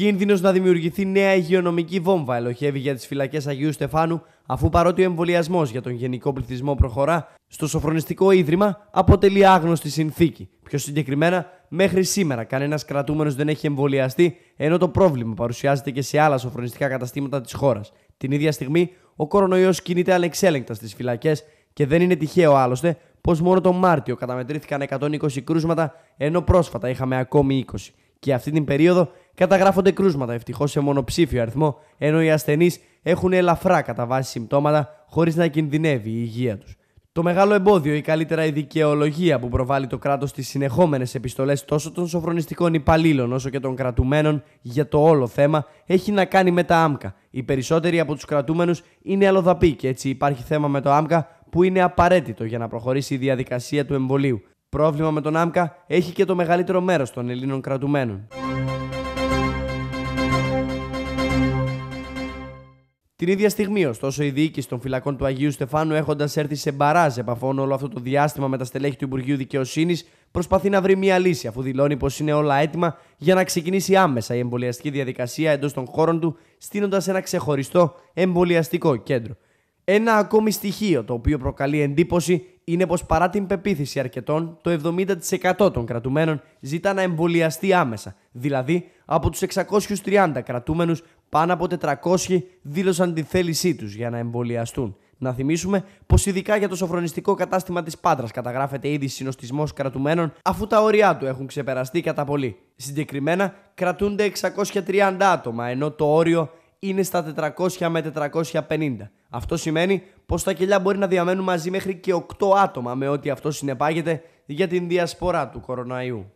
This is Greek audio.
Κίνδυνος να δημιουργηθεί νέα υγειονομική βόμβα ελοχεύει για τις φυλακές Αγίου Στεφάνου, αφού παρότι ο εμβολιασμός για τον γενικό πληθυσμό προχωρά, στο σοφρονιστικό ίδρυμα αποτελεί άγνωστη συνθήκη. Πιο συγκεκριμένα, μέχρι σήμερα κανένας κρατούμενος δεν έχει εμβολιαστεί, ενώ το πρόβλημα παρουσιάζεται και σε άλλα σοφρονιστικά καταστήματα της χώρας. Την ίδια στιγμή, ο κορονοϊός κινείται ανεξέλεγκτα στις φυλακές και δεν είναι τυχαίο άλλωστε πως μόνο τον Μάρτιο καταμετρήθηκαν 120 κρούσματα, ενώ πρόσφατα είχαμε ακόμη 20. Και αυτή την περίοδο Καταγράφονται κρούσματα ευτυχώς σε μονοψήφιο αριθμό, ενώ οι ασθενείς έχουν ελαφρά κατά βάση συμπτώματα χωρίς να κινδυνεύει η υγεία τους. Το μεγάλο εμπόδιο ή καλύτερα η δικαιολογία που προβάλλει το κράτος στις συνεχόμενες επιστολές τόσο των σοφρονιστικών υπαλλήλων όσο και των κρατουμένων για το όλο θέμα έχει να κάνει με τα άμκα. Οι περισσότεροι από τους κρατούμενους είναι αλλοδαποί και έτσι υπάρχει θέμα με το άμκα που είναι απαραίτητο για να προχωρήσει η διαδικασία του εμβολίου. Πρόβλημα με τον άμκα έχει και το μεγαλύτερο μέρος των Ελλήνων κρατουμένων. Την ίδια στιγμή, ωστόσο, η διοίκηση των φυλακών του Αγίου Στεφάνου, έχοντας έρθει σε μπαράζ επαφών όλο αυτό το διάστημα με τα στελέχη του Υπουργείου Δικαιοσύνης, προσπαθεί να βρει μια λύση, αφού δηλώνει πως είναι όλα έτοιμα για να ξεκινήσει άμεσα η εμβολιαστική διαδικασία εντός των χώρων του, στείνοντας ένα ξεχωριστό εμβολιαστικό κέντρο. Ένα ακόμη στοιχείο το οποίο προκαλεί εντύπωση είναι πως παρά την πεποίθηση αρκετών, το 70% των κρατουμένων ζητά να εμβολιαστεί άμεσα, δηλαδή από τους 630 κρατούμενους, πάνω από 400 δήλωσαν τη θέλησή τους για να εμβολιαστούν. Να θυμίσουμε πως ειδικά για το σοφρονιστικό κατάστημα της Πάντρα καταγράφεται ήδη συνοστισμός κρατουμένων, αφού τα όρια του έχουν ξεπεραστεί κατά πολύ. Συγκεκριμένα, κρατούνται 630 άτομα, ενώ το όριο είναι στα 400 με 450. Αυτό σημαίνει πως τα κελιά μπορεί να διαμένουν μαζί μέχρι και 8 άτομα, με ό,τι αυτό συνεπάγεται για την διασπορά του κοροναϊού.